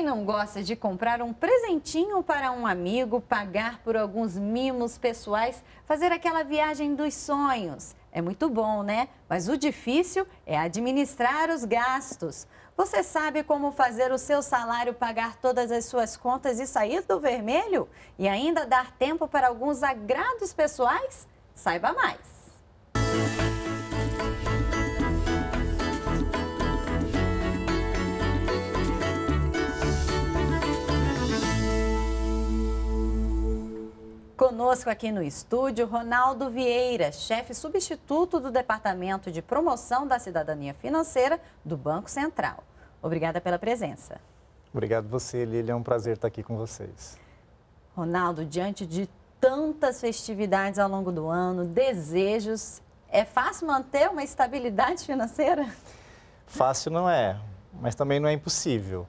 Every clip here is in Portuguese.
Quem não gosta de comprar um presentinho para um amigo, pagar por alguns mimos pessoais, fazer aquela viagem dos sonhos? É muito bom, né? Mas o difícil é administrar os gastos. Você sabe como fazer o seu salário pagar todas as suas contas e sair do vermelho? E ainda dar tempo para alguns agrados pessoais? Saiba mais! Conosco aqui no estúdio, Ronaldo Vieira, chefe substituto do Departamento de Promoção da Cidadania Financeira do Banco Central. Obrigada pela presença. Obrigado você, Lili. É um prazer estar aqui com vocês. Ronaldo, diante de tantas festividades ao longo do ano, desejos, é fácil manter uma estabilidade financeira? Fácil não é, mas também não é impossível.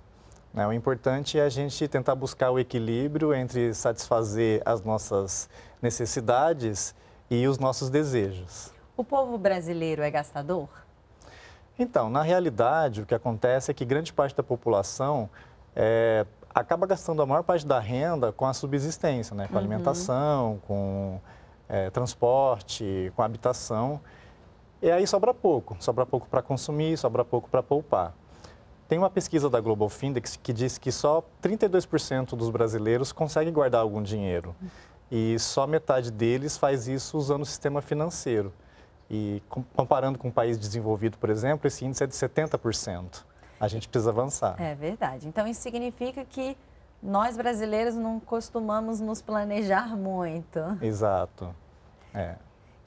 Né? O importante é a gente tentar buscar o equilíbrio entre satisfazer as nossas necessidades e os nossos desejos. O povo brasileiro é gastador? Então, na realidade, o que acontece é que grande parte da população é, acaba gastando a maior parte da renda com a subsistência, né? com uhum. alimentação, com é, transporte, com habitação. E aí sobra pouco, sobra pouco para consumir, sobra pouco para poupar. Tem uma pesquisa da Global Findex que diz que só 32% dos brasileiros conseguem guardar algum dinheiro. E só metade deles faz isso usando o sistema financeiro. E comparando com um país desenvolvido, por exemplo, esse índice é de 70%. A gente precisa avançar. É verdade. Então, isso significa que nós brasileiros não costumamos nos planejar muito. Exato. É.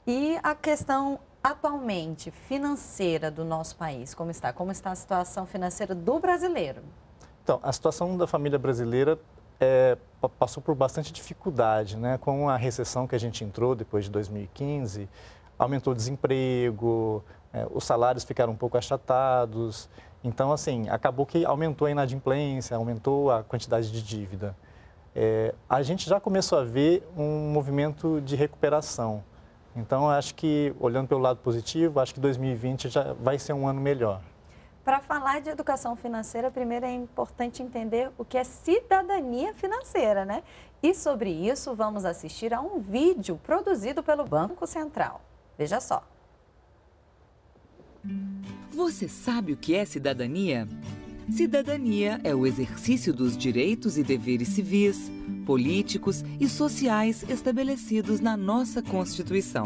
E a questão atualmente financeira do nosso país, como está? Como está a situação financeira do brasileiro? Então, a situação da família brasileira é, passou por bastante dificuldade, né? Com a recessão que a gente entrou depois de 2015, aumentou o desemprego, é, os salários ficaram um pouco achatados. Então, assim, acabou que aumentou a inadimplência, aumentou a quantidade de dívida. É, a gente já começou a ver um movimento de recuperação. Então, acho que, olhando pelo lado positivo, acho que 2020 já vai ser um ano melhor. Para falar de educação financeira, primeiro é importante entender o que é cidadania financeira, né? E sobre isso, vamos assistir a um vídeo produzido pelo Banco Central. Veja só. Você sabe o que é cidadania? Cidadania é o exercício dos direitos e deveres civis, políticos e sociais estabelecidos na nossa Constituição.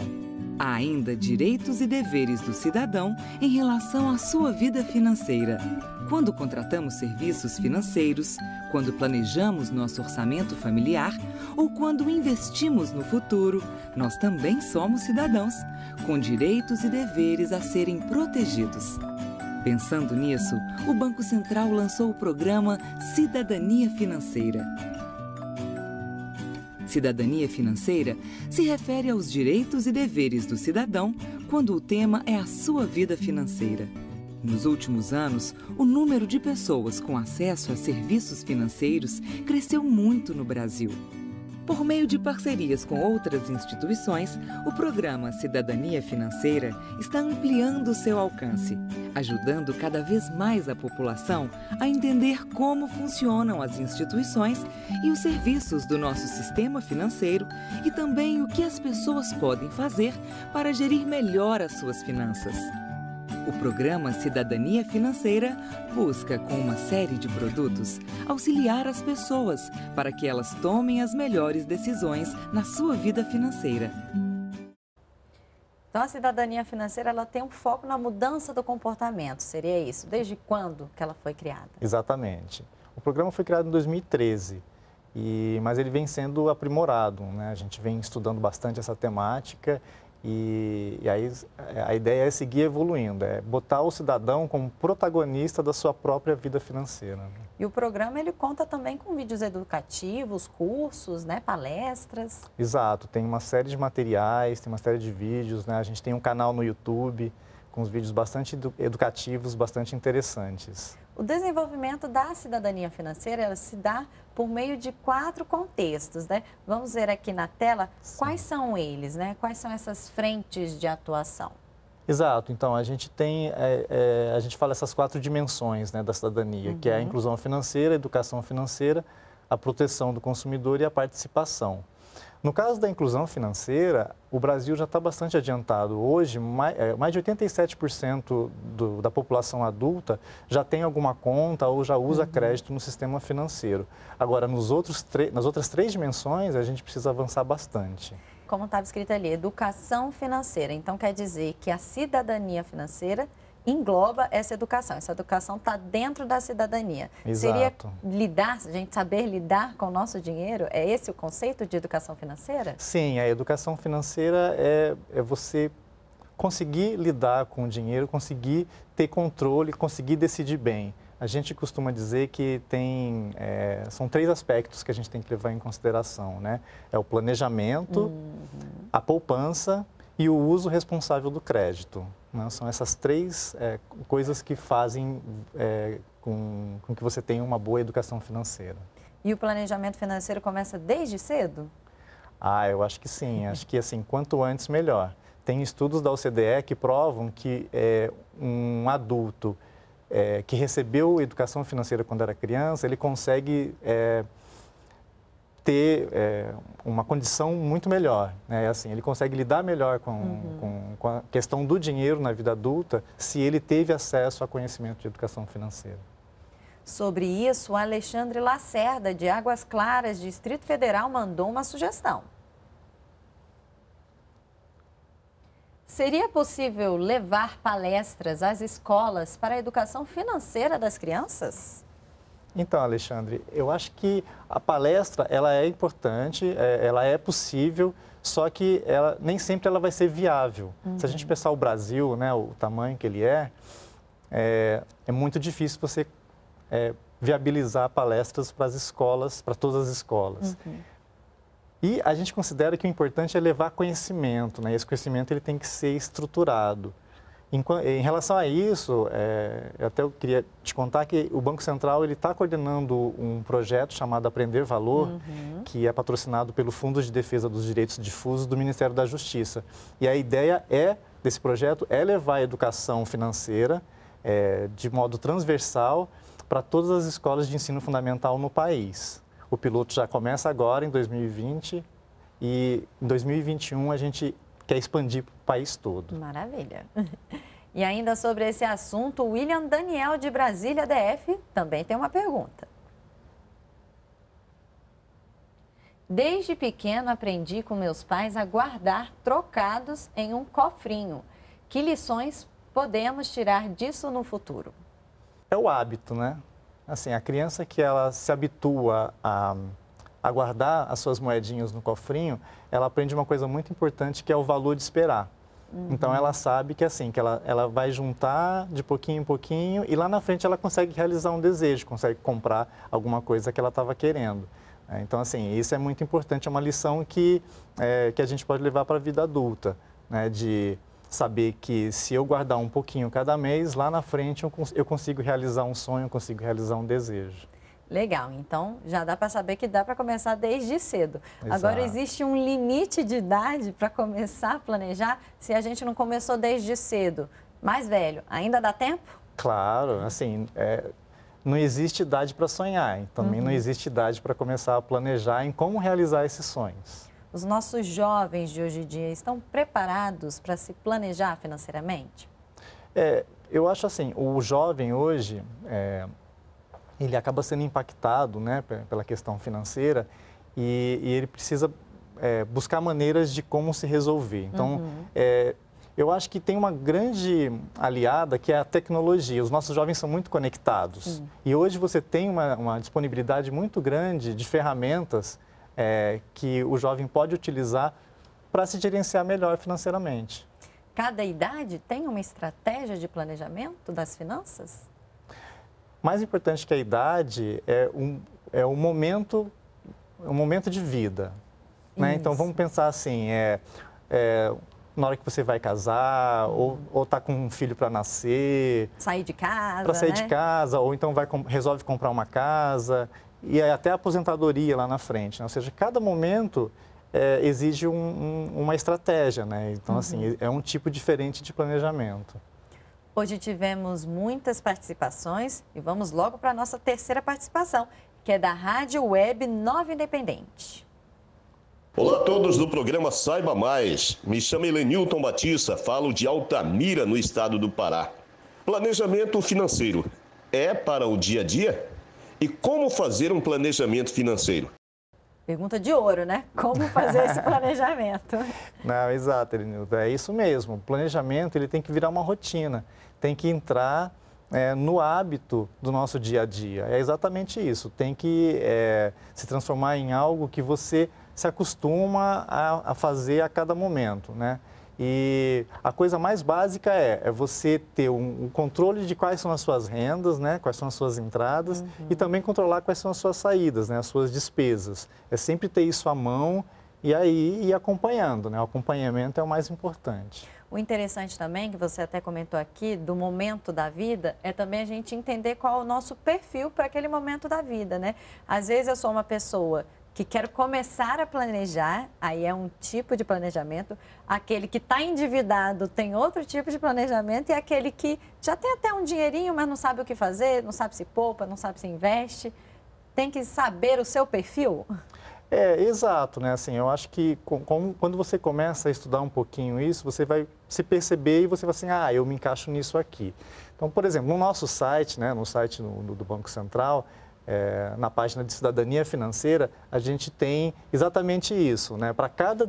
Há ainda direitos e deveres do cidadão em relação à sua vida financeira. Quando contratamos serviços financeiros, quando planejamos nosso orçamento familiar ou quando investimos no futuro, nós também somos cidadãos, com direitos e deveres a serem protegidos. Pensando nisso, o Banco Central lançou o programa Cidadania Financeira. Cidadania financeira se refere aos direitos e deveres do cidadão quando o tema é a sua vida financeira. Nos últimos anos, o número de pessoas com acesso a serviços financeiros cresceu muito no Brasil. Por meio de parcerias com outras instituições, o programa Cidadania Financeira está ampliando seu alcance, ajudando cada vez mais a população a entender como funcionam as instituições e os serviços do nosso sistema financeiro e também o que as pessoas podem fazer para gerir melhor as suas finanças. O programa Cidadania Financeira busca, com uma série de produtos, auxiliar as pessoas para que elas tomem as melhores decisões na sua vida financeira. Então, a cidadania financeira ela tem um foco na mudança do comportamento, seria isso? Desde quando que ela foi criada? Exatamente. O programa foi criado em 2013, e, mas ele vem sendo aprimorado. Né? A gente vem estudando bastante essa temática e, e, aí a ideia é seguir evoluindo, é botar o cidadão como protagonista da sua própria vida financeira. Né? E o programa ele conta também com vídeos educativos, cursos, né, palestras. Exato, tem uma série de materiais, tem uma série de vídeos, né? A gente tem um canal no YouTube com os vídeos bastante educativos, bastante interessantes. O desenvolvimento da cidadania financeira ela se dá por meio de quatro contextos, né? Vamos ver aqui na tela Sim. quais são eles, né? Quais são essas frentes de atuação? Exato. Então a gente tem, é, é, a gente fala essas quatro dimensões, né, da cidadania, uhum. que é a uhum. inclusão financeira, a educação financeira, a proteção do consumidor e a participação. No caso da inclusão financeira, o Brasil já está bastante adiantado. Hoje, é, mais, de 87% do, da população adulta já tem alguma conta ou já usa uhum. crédito no sistema financeiro. Agora, nos outros nas outras três dimensões, a gente precisa avançar bastante. Como estava escrito ali, educação financeira. Então, quer dizer que a cidadania financeira engloba essa educação. Essa educação está dentro da cidadania. Exato. Seria lidar, a gente saber lidar com o nosso dinheiro? É esse o conceito de educação financeira? Sim, a educação financeira é, é você conseguir lidar com o dinheiro, conseguir ter controle, conseguir decidir bem. A gente costuma dizer que tem é, são três aspectos que a gente tem que levar em consideração, né? É o planejamento, uhum. a poupança e o uso responsável do crédito. Né? são essas três é, coisas que fazem é, com, com, que você tenha uma boa educação financeira. E o planejamento financeiro começa desde cedo? Ah, eu acho que sim. Acho que assim, quanto antes, melhor. Tem estudos da OCDE que provam que é, um adulto é, que recebeu educação financeira quando era criança, ele consegue é, ter é, uma condição muito melhor. Né? Assim, ele consegue lidar melhor com, uhum. com, com, a questão do dinheiro na vida adulta se ele teve acesso a conhecimento de educação financeira. Sobre isso, Alexandre Lacerda, de Águas Claras, Distrito Federal, mandou uma sugestão. Seria possível levar palestras às escolas para a educação financeira das crianças? Então, Alexandre, eu acho que a palestra ela é importante, é, ela é possível, só que ela, nem sempre ela vai ser viável. Uhum. Se a gente uhum. pensar o Brasil, né, o tamanho que ele é, é, é muito difícil você é, viabilizar palestras para as escolas, para todas as escolas. Uhum. E a gente considera que o importante é levar conhecimento, né? Esse conhecimento ele tem que ser estruturado. Em, em relação a isso, é, eu até queria te contar que o Banco Central ele está coordenando um projeto chamado Aprender Valor, uhum. que é patrocinado pelo Fundo de Defesa dos Direitos Difusos do Ministério da Justiça. E a ideia é desse projeto é levar a educação financeira é, de modo transversal para todas as escolas de ensino fundamental no país. O piloto já começa agora em 2020 e em 2021 a gente quer expandir para o país todo. Maravilha. E ainda sobre esse assunto, o William Daniel de Brasília DF também tem uma pergunta. Desde pequeno aprendi com meus pais a guardar trocados em um cofrinho. Que lições podemos tirar disso no futuro? É o hábito, né? Assim, a criança que ela se habitua a a guardar as suas moedinhas no cofrinho, ela aprende uma coisa muito importante que é o valor de esperar. Uhum. Então ela sabe que assim, que ela, ela vai juntar de pouquinho em pouquinho e lá na frente ela consegue realizar um desejo, consegue comprar alguma coisa que ela estava querendo. Né? Então assim, isso é muito importante, é uma lição que, é, que a gente pode levar para a vida adulta, né? de saber que se eu guardar um pouquinho cada mês, lá na frente eu, cons eu consigo realizar um sonho, eu consigo realizar um desejo. Legal, então já dá para saber que dá para começar desde cedo. Exato. Agora, existe um limite de idade para começar a planejar se a gente não começou desde cedo? Mais velho, ainda dá tempo? Claro, assim, é, não existe idade para sonhar, também uhum. não existe idade para começar a planejar em como realizar esses sonhos. Os nossos jovens de hoje em dia estão preparados para se planejar financeiramente? É, eu acho assim, o jovem hoje. É, ele acaba sendo impactado né, pela questão financeira e, e ele precisa é, buscar maneiras de como se resolver. Então, uhum. é, eu acho que tem uma grande aliada que é a tecnologia. Os nossos jovens são muito conectados. Uhum. E hoje você tem uma, uma, disponibilidade muito grande de ferramentas é, que o jovem pode utilizar para se gerenciar melhor financeiramente. Cada idade tem uma estratégia de planejamento das finanças? Mais importante que a idade é um, é um momento um momento de vida. Né? Então vamos pensar assim, é, é, na hora que você vai casar, ou, ou está com um filho para nascer. Sair de casa. Para sair né? de casa, ou então vai, resolve comprar uma casa, e até a aposentadoria lá na frente. Né? Ou seja, cada momento é, exige um, um, uma estratégia, né? Então, assim, uhum. assim, é um tipo diferente de planejamento. Hoje tivemos muitas participações e vamos logo para a nossa terceira participação, que é da Rádio Web Nova Independente. Olá a todos do programa Saiba Mais. Me chamo Helenilton Batista, falo de Altamira, no estado do Pará. Planejamento financeiro é para o dia a dia? E como fazer um planejamento financeiro? Pergunta de ouro, né? Como fazer esse planejamento? Não, exato, Elinildo. É isso mesmo. O planejamento ele tem que virar uma rotina, tem que entrar é, no hábito do nosso dia a dia. É exatamente isso. Tem que é, se transformar em algo que você se acostuma a, a fazer a cada momento, né? E a coisa mais básica é, é você ter um, um, controle de quais são as suas rendas, né? quais são as suas entradas uhum. e também controlar quais são as suas saídas, né? as suas despesas. É sempre ter isso à mão e aí ir acompanhando. Né? O acompanhamento é o mais importante. O interessante também, que você até comentou aqui, do momento da vida, é também a gente entender qual é o nosso perfil para aquele momento da vida, né? Às vezes eu sou uma pessoa que quero começar a planejar, aí é um tipo de planejamento. Aquele que está endividado tem outro tipo de planejamento e aquele que já tem até um dinheirinho, mas não sabe o que fazer, não sabe se poupa, não sabe se investe. Tem que saber o seu perfil. É, exato, né? Assim, eu acho que com, com, quando você começa a estudar um pouquinho isso, você vai se perceber e você vai assim, ah, eu me encaixo nisso aqui. Então, por exemplo, no nosso site, né, no site no, no, do Banco Central, é, na página de cidadania financeira, a gente tem exatamente isso. Né? Para cada,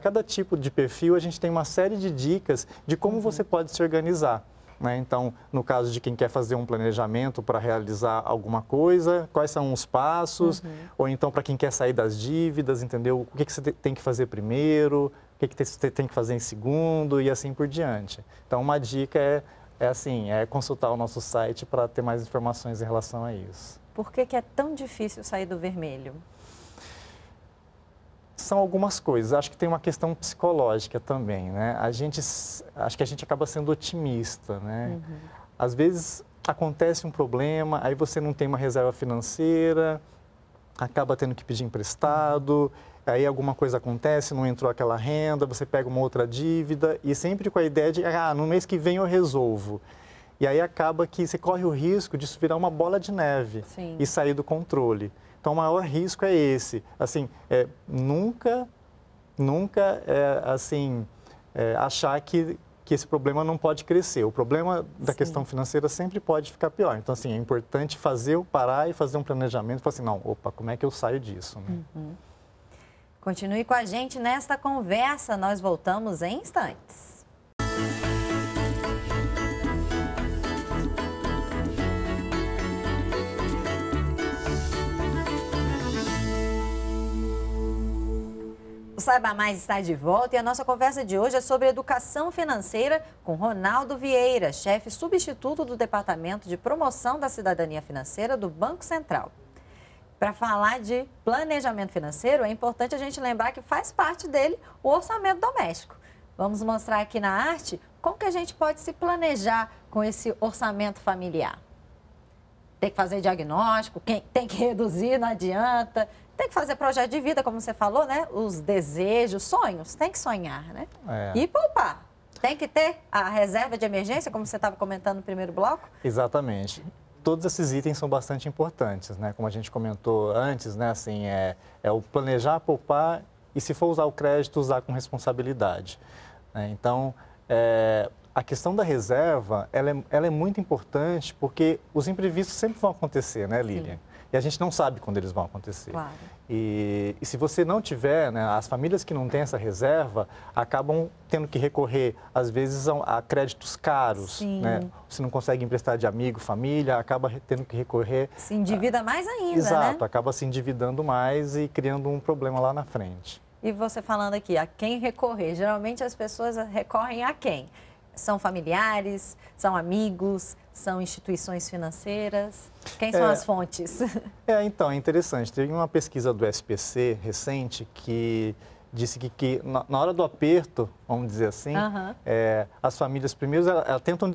cada tipo de perfil, a gente tem uma série de dicas de como uhum. você pode se organizar. Né? Então, no caso de quem quer fazer um planejamento para realizar alguma coisa, quais são os passos, uhum. ou então para quem quer sair das dívidas, entendeu? O que, que você tem que fazer primeiro, o que, que você tem que fazer em segundo e assim por diante. Então, uma dica é, é assim, é consultar o nosso site para ter mais informações em relação a isso. Por que, que é tão difícil sair do vermelho? São algumas coisas. Acho que tem uma questão psicológica também, né? A gente, acho que a gente acaba sendo otimista, né? Uhum. Às vezes acontece um problema, aí você não tem uma reserva financeira, acaba tendo que pedir emprestado, aí alguma coisa acontece, não entrou aquela renda, você pega uma outra dívida e sempre com a ideia de, ah, no mês que vem eu resolvo. E aí acaba que você corre o risco de virar uma bola de neve Sim. e sair do controle. Então, o maior risco é esse. Assim, é, nunca, nunca, é, assim, é, achar que, que esse problema não pode crescer. O problema da Sim. questão financeira sempre pode ficar pior. Então, assim, é importante fazer, parar e fazer um planejamento para assim, não, opa, como é que eu saio disso? Né? Uhum. Continue com a gente nesta conversa. Nós voltamos em instantes. O Saiba Mais está de volta e a nossa conversa de hoje é sobre educação financeira com Ronaldo Vieira, chefe substituto do Departamento de Promoção da Cidadania Financeira do Banco Central. Para falar de planejamento financeiro, é importante a gente lembrar que faz parte dele o orçamento doméstico. Vamos mostrar aqui na arte como que a gente pode se planejar com esse orçamento familiar. Tem que fazer diagnóstico, tem que reduzir, não adianta, tem que fazer projeto de vida, como você falou, né? Os desejos, sonhos, tem que sonhar, né? É. E poupar. Tem que ter a reserva de emergência, como você estava comentando no primeiro bloco? Exatamente todos esses itens são bastante importantes, né? Como a gente comentou antes, né? Assim, é, é o planejar, poupar e, se for usar o crédito, usar com responsabilidade. Né? Então, é, a questão da reserva, ela é, ela é, muito importante porque os imprevistos sempre vão acontecer, né, Lilian? Sim. E a gente não sabe quando eles vão acontecer. Claro. E, e, se você não tiver, né, as famílias que não têm essa reserva acabam tendo que recorrer, às vezes, a, a créditos caros. Sim. Né? Se não consegue emprestar de amigo, família, acaba tendo que recorrer. Se endivida a... mais ainda. Né? Exato, né? acaba se endividando mais e criando um problema lá na frente. E você falando aqui, a quem recorrer? Geralmente as pessoas recorrem a quem? São familiares, são amigos, são instituições financeiras? Quem são é, as fontes? É, então, é interessante. Teve uma pesquisa do SPC recente que disse que, que na, na hora do aperto, vamos dizer assim, uhum. é, as famílias primeiro elas, elas tentam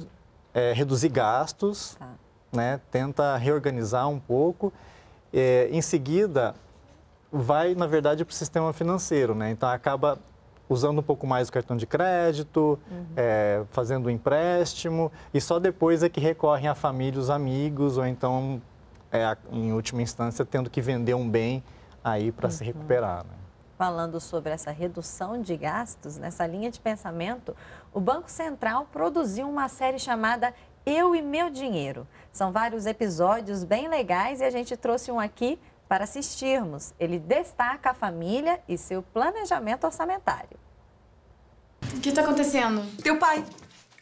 é, reduzir gastos, tá. né, tenta reorganizar um pouco. É, em seguida, vai, na verdade, para o sistema financeiro, né? Então acaba usando um pouco mais o cartão de crédito, uhum. é, fazendo um empréstimo, e só depois é que recorrem a família, os amigos, ou então, é, em última instância, tendo que vender um bem aí para uhum. se recuperar. Né? Falando sobre essa redução de gastos, nessa linha de pensamento, o Banco Central produziu uma série chamada Eu e Meu Dinheiro. São vários episódios bem legais e a gente trouxe um aqui para assistirmos. Ele destaca a família e seu planejamento orçamentário. O que está acontecendo? Teu pai.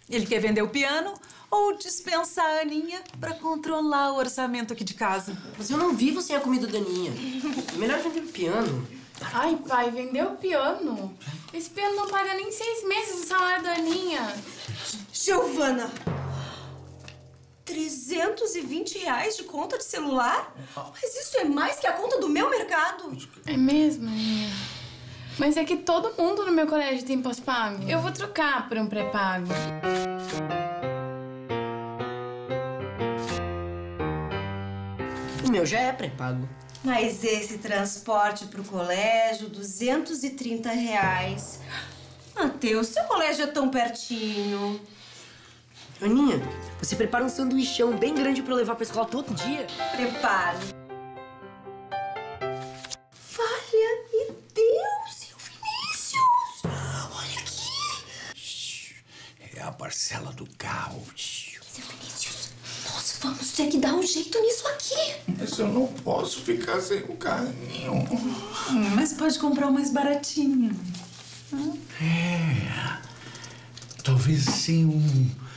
Ele quer vender o piano ou dispensar a Aninha para controlar o orçamento aqui de casa. Mas eu não vivo sem a comida da Aninha. Melhor vender o piano. Ai, pai, vender o piano? Esse piano não paga nem seis meses o salário da Aninha. Giovana, 320 reais de conta de celular? Mas isso é mais que a conta do meu mercado. É mesmo, Mas é que todo mundo no meu colégio tem pós-pago. Eu vou trocar por um pré-pago. O meu já é pré-pago. Mas esse transporte pro colégio, 230 reais. Matheus, seu colégio é tão pertinho. Aninha, você prepara um sanduichão bem grande pra eu levar pra escola todo dia? Preparo. Valha-me Deus, seu Vinícius! Olha aqui! É a parcela do carro. Seu Vinícius, nós vamos ter que dar um jeito nisso aqui. Mas eu não posso ficar sem o carrinho. Hum, mas pode comprar o mais baratinho. Hum? É. Talvez sem um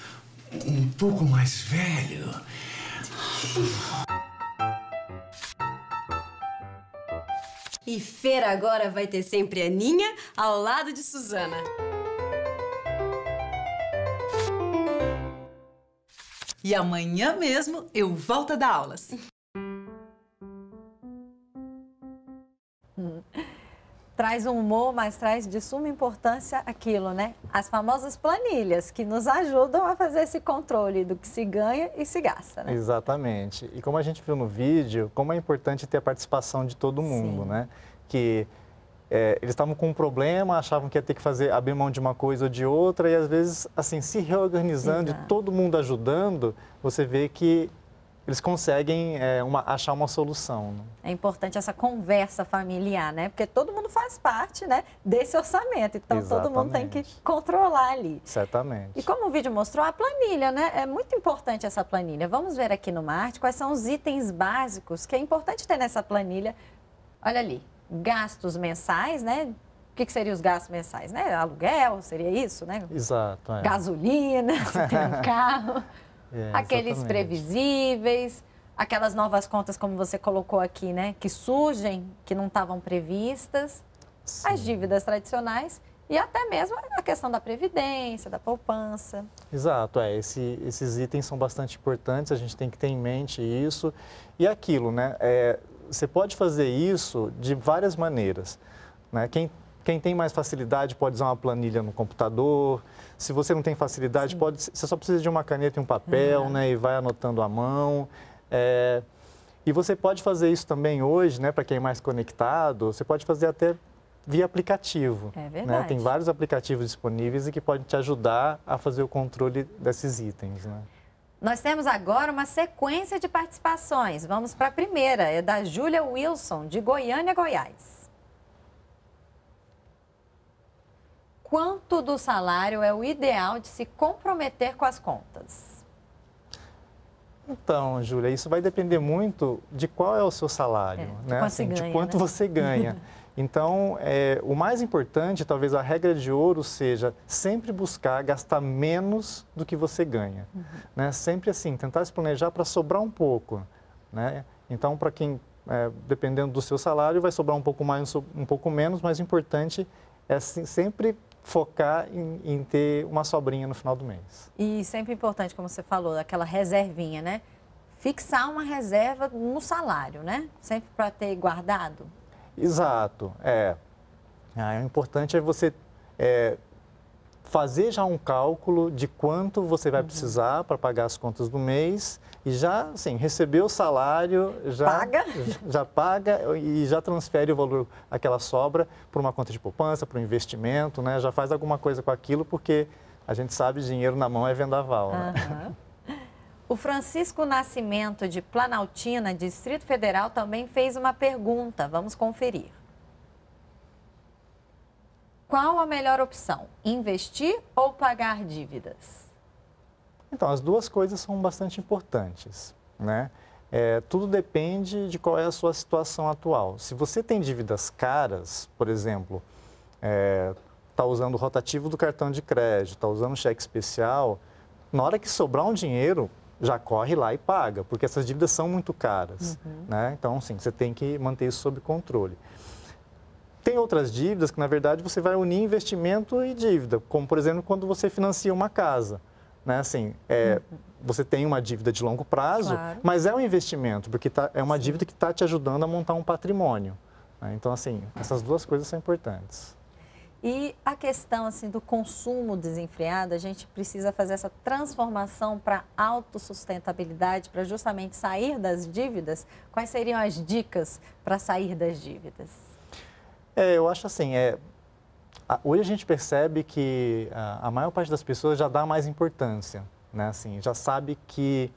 um pouco mais velho. E Feira agora vai ter sempre a Ninha ao lado de Suzana. E amanhã mesmo eu volto a dar aulas. traz um humor, mas traz de suma importância aquilo, né? As famosas planilhas que nos ajudam a fazer esse controle do que se ganha e se gasta, né? Exatamente. E como a gente viu no vídeo, como é importante ter a participação de todo mundo, Sim. né? Que é, eles estavam com um problema, achavam que ia ter que fazer abrir mão de uma coisa ou de outra, e às vezes, assim, se reorganizando Exato. e todo mundo ajudando, você vê que eles conseguem é, uma, achar uma solução. Né? É importante essa conversa familiar, né? Porque todo mundo faz parte né, desse orçamento, então Exatamente. todo mundo tem que controlar ali. Certamente. E como o vídeo mostrou, a planilha, né? É muito importante essa planilha. Vamos ver aqui no Marte quais são os itens básicos que é importante ter nessa planilha. Olha ali, gastos mensais, né? O que, que seriam os gastos mensais, né? Aluguel, seria isso, né? Exato. É. Gasolina, se tem um carro... É, aqueles previsíveis, aquelas novas contas, como você colocou aqui, né? Que surgem, que não estavam previstas, Sim. as dívidas tradicionais e até mesmo a questão da previdência, da poupança. Exato, é. Esse, esses itens são bastante importantes, a gente tem que ter em mente isso. E aquilo, né? É, você pode fazer isso de várias maneiras. Né? Quem quem tem mais facilidade pode usar uma planilha no computador. Se você não tem facilidade, pode, você só precisa de uma caneta e um papel, uhum. né? E vai anotando à mão. É, e você pode fazer isso também hoje, né? Para quem é mais conectado, você pode fazer até via aplicativo. É né. verdade. Né? Tem vários aplicativos disponíveis e que podem te ajudar a fazer o controle desses itens, né? Nós temos agora uma sequência de participações. Vamos para a primeira, é da Júlia Wilson, de Goiânia, Goiás. quanto do salário é o ideal de se comprometer com as contas? Então, Júlia, isso vai depender muito de qual é o seu salário, é, né? Assim, ganha, de quanto né? você ganha. Então, é, o mais importante, talvez a regra de ouro seja sempre buscar gastar menos do que você ganha. Uhum. Né? Sempre assim, tentar se planejar para sobrar um pouco. Né? Então, para quem, é, dependendo do seu salário, vai sobrar um pouco mais, um pouco menos, mas o importante é sempre focar em, em, ter uma sobrinha no final do mês. E sempre importante, como você falou, aquela reservinha, né? Fixar uma reserva no salário, né? Sempre para ter guardado. Exato, é. Ah, o importante é você é, fazer já um cálculo de quanto você vai uhum. precisar para pagar as contas do mês e já, assim, receber o salário, já paga, já paga e já transfere o valor, aquela sobra, para uma conta de poupança, para um investimento, né? Já faz alguma coisa com aquilo, porque a gente sabe dinheiro na mão é vendaval, né? Uhum. O Francisco Nascimento, de Planaltina, Distrito Federal, também fez uma pergunta. Vamos conferir. Qual a melhor opção? Investir ou pagar dívidas? Então, as duas coisas são bastante importantes, né? É, tudo depende de qual é a sua situação atual. Se você tem dívidas caras, por exemplo, está é, tá usando o rotativo do cartão de crédito, está usando cheque especial, na hora que sobrar um dinheiro, já corre lá e paga, porque essas dívidas são muito caras. Uhum. Né? Então, sim, você tem que manter isso sob controle. Tem outras dívidas que, na verdade, você vai unir investimento e dívida, como, por exemplo, quando você financia uma casa. Né? Assim, é, uhum. Você tem uma dívida de longo prazo, claro. mas é um investimento, porque tá, é uma dívida que está te ajudando a montar um patrimônio. Né? Então, assim, essas duas coisas são importantes. E a questão assim do consumo desenfreado, a gente precisa fazer essa transformação para autossustentabilidade, para justamente sair das dívidas. Quais seriam as dicas para sair das dívidas? É, eu acho assim, é, hoje a gente percebe que a, a maior parte das pessoas já dá mais importância, né? Assim, já sabe que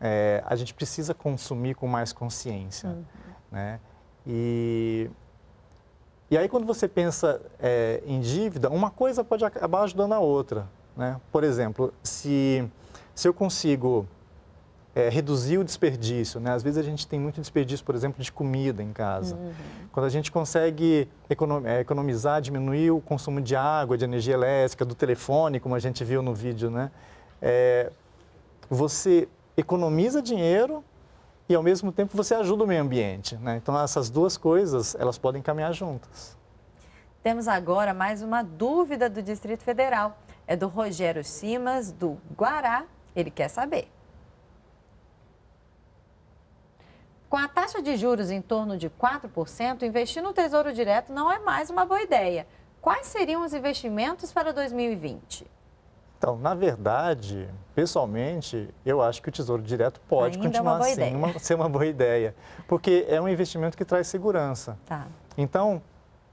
é, a gente precisa consumir com mais consciência, uhum. né? E, e aí quando você pensa é, em dívida, uma coisa pode acabar ajudando a outra, né? Por exemplo, se, se eu consigo é, reduzir o desperdício. Né? Às vezes a gente tem muito desperdício, por exemplo, de comida em casa. Uhum. Quando a gente consegue é, economizar, diminuir o consumo de água, de energia elétrica, do telefone, como a gente viu no vídeo, né? É, você economiza dinheiro e ao mesmo tempo você ajuda o meio ambiente. Né? Então essas duas coisas elas podem caminhar juntas. Temos agora mais uma dúvida do Distrito Federal. É do Rogério Simas, do Guará. Ele quer saber. Com a taxa de juros em torno de 4%, investir no Tesouro Direto não é mais uma boa ideia. Quais seriam os investimentos para 2020? Então, na verdade, pessoalmente, eu acho que o Tesouro Direto pode Ainda é continuar uma assim, uma, ser uma boa ideia, porque é um investimento que traz segurança. Tá. Então,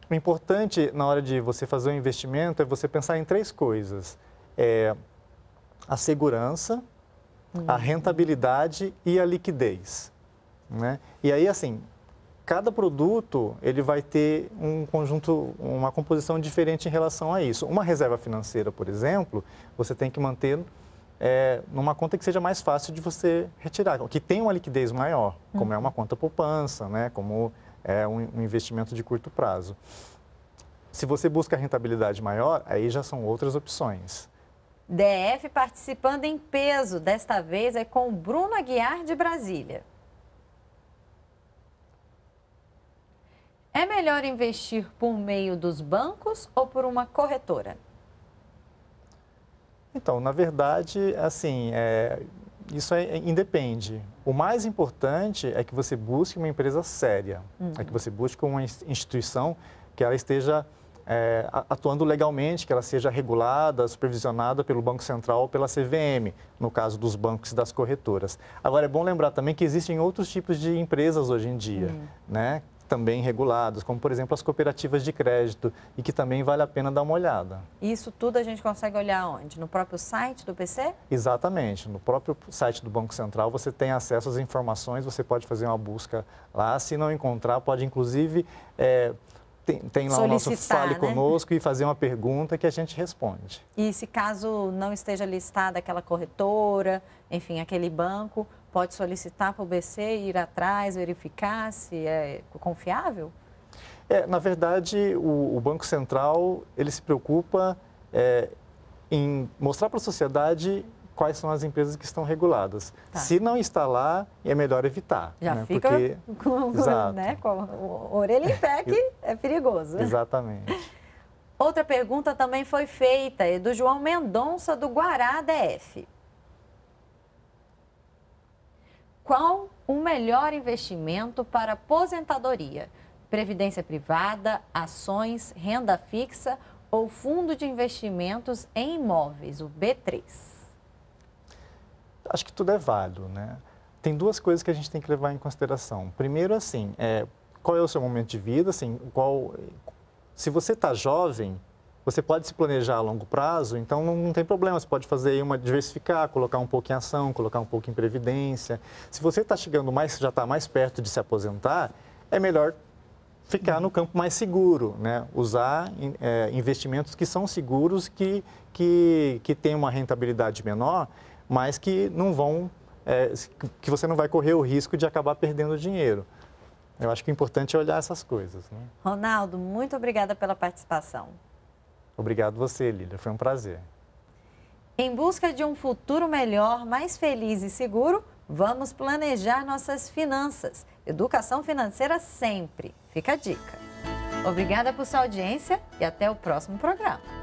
o importante na hora de você fazer um investimento é você pensar em três coisas: é a segurança, hum. a uhum. rentabilidade e a liquidez. Né? E aí, assim, cada produto ele vai ter um conjunto, uma composição diferente em relação a isso. Uma reserva financeira, por exemplo, você tem que manter é, numa conta que seja mais fácil de você retirar, que tenha uma liquidez maior, como é uma conta poupança, né? como é um, um investimento de curto prazo. Se você busca rentabilidade maior, aí já são outras opções. DF participando em peso, desta vez é com Bruno Aguiar de Brasília. É melhor investir por meio dos bancos ou por uma corretora? Então, na verdade, assim, é, isso é, é, independe. O mais importante é que você busque uma empresa séria, uhum. é que você busque uma instituição que ela esteja é, atuando legalmente, que ela seja regulada, supervisionada pelo Banco Central ou pela CVM, no caso dos bancos e das corretoras. Agora, é bom lembrar também que existem outros tipos de empresas hoje em dia, uhum. né? também regulados, como por exemplo as cooperativas de crédito, e que também vale a pena dar uma olhada. Isso tudo a gente consegue olhar onde? No próprio site do PC? Exatamente. No próprio site do Banco Central você tem acesso às informações, você pode fazer uma busca lá. Se não encontrar, pode inclusive. É, tem, tem, lá o nosso Fale né? Conosco e fazer uma pergunta que a gente responde. E se caso não esteja listada aquela corretora, enfim, aquele banco, pode solicitar para o BC ir atrás, verificar se é confiável? É, na verdade, o, o, Banco Central ele se preocupa é, em mostrar para a sociedade quais são as empresas que estão reguladas. Tá. Se não está lá, é melhor evitar. Já né? fica Porque... com, né? com orelha em pé que é perigoso. Exatamente. Outra pergunta também foi feita, é do João Mendonça, do Guará DF. qual o melhor investimento para aposentadoria? Previdência privada, ações, renda fixa ou fundo de investimentos em imóveis, o B3? Acho que tudo é válido, né? Tem duas coisas que a gente tem que levar em consideração. Primeiro, assim, é, qual é o seu momento de vida, assim, qual, se você está jovem, você pode se planejar a longo prazo, então não tem problema. Você pode fazer uma diversificar, colocar um pouco em ação, colocar um pouco em previdência. Se você está chegando mais, já está mais perto de se aposentar, é melhor ficar no campo mais seguro, né? usar é, investimentos que são seguros, que, que, que têm uma rentabilidade menor, mas que não vão, é, que você não vai correr o risco de acabar perdendo dinheiro. Eu acho que o importante é olhar essas coisas. Né? Ronaldo, muito obrigada pela participação. Obrigado você, Lília. Foi um prazer. Em busca de um futuro melhor, mais feliz e seguro, vamos planejar nossas finanças. Educação financeira sempre. Fica a dica. Obrigada por sua audiência e até o próximo programa.